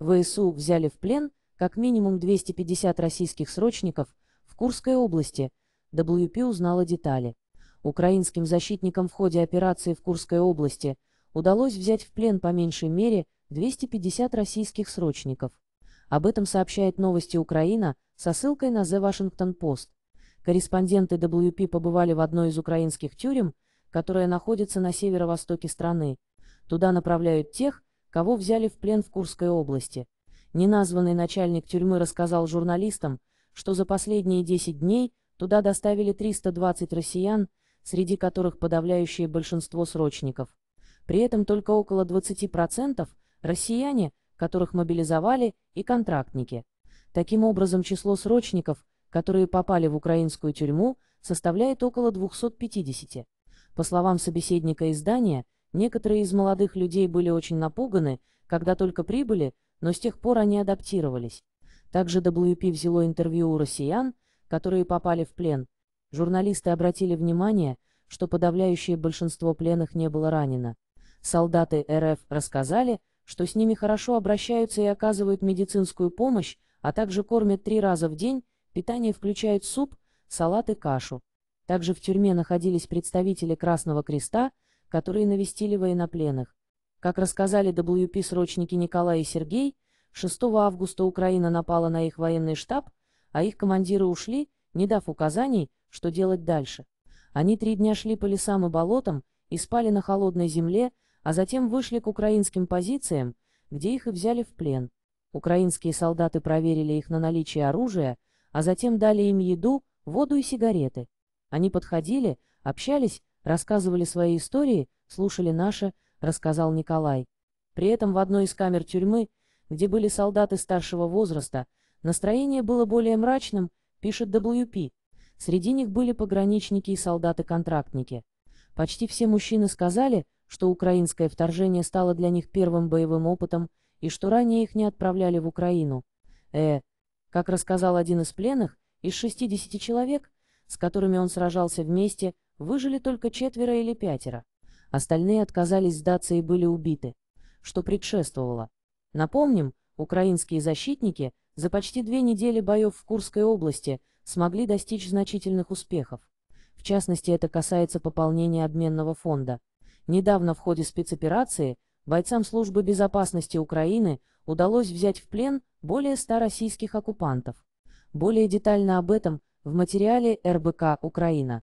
ВСУ взяли в плен как минимум 250 российских срочников в Курской области. WP узнала детали. Украинским защитникам в ходе операции в Курской области удалось взять в плен по меньшей мере 250 российских срочников. Об этом сообщает новости Украина со ссылкой на The Washington Post. Корреспонденты WP побывали в одной из украинских тюрем, которая находится на северо-востоке страны. Туда направляют тех, кого взяли в плен в Курской области. Неназванный начальник тюрьмы рассказал журналистам, что за последние 10 дней туда доставили 320 россиян, среди которых подавляющее большинство срочников. При этом только около 20% россияне, которых мобилизовали, и контрактники. Таким образом, число срочников, которые попали в украинскую тюрьму, составляет около 250. По словам собеседника издания, Некоторые из молодых людей были очень напуганы, когда только прибыли, но с тех пор они адаптировались. Также WP взяло интервью у россиян, которые попали в плен. Журналисты обратили внимание, что подавляющее большинство пленных не было ранено. Солдаты РФ рассказали, что с ними хорошо обращаются и оказывают медицинскую помощь, а также кормят три раза в день, питание включает суп, салат и кашу. Также в тюрьме находились представители Красного Креста, которые навестили военнопленных. Как рассказали WP-срочники Николай и Сергей, 6 августа Украина напала на их военный штаб, а их командиры ушли, не дав указаний, что делать дальше. Они три дня шли по лесам и болотам и спали на холодной земле, а затем вышли к украинским позициям, где их и взяли в плен. Украинские солдаты проверили их на наличие оружия, а затем дали им еду, воду и сигареты. Они подходили, общались, рассказывали свои истории, слушали наши, рассказал Николай. При этом в одной из камер тюрьмы, где были солдаты старшего возраста, настроение было более мрачным, пишет WP. Среди них были пограничники и солдаты-контрактники. Почти все мужчины сказали, что украинское вторжение стало для них первым боевым опытом и что ранее их не отправляли в Украину. Э, как рассказал один из пленных, из 60 человек, с которыми он сражался вместе, Выжили только четверо или пятеро. Остальные отказались сдаться и были убиты, что предшествовало. Напомним, украинские защитники за почти две недели боев в Курской области смогли достичь значительных успехов. В частности, это касается пополнения обменного фонда. Недавно в ходе спецоперации бойцам Службы безопасности Украины удалось взять в плен более 100 российских оккупантов. Более детально об этом в материале РБК «Украина».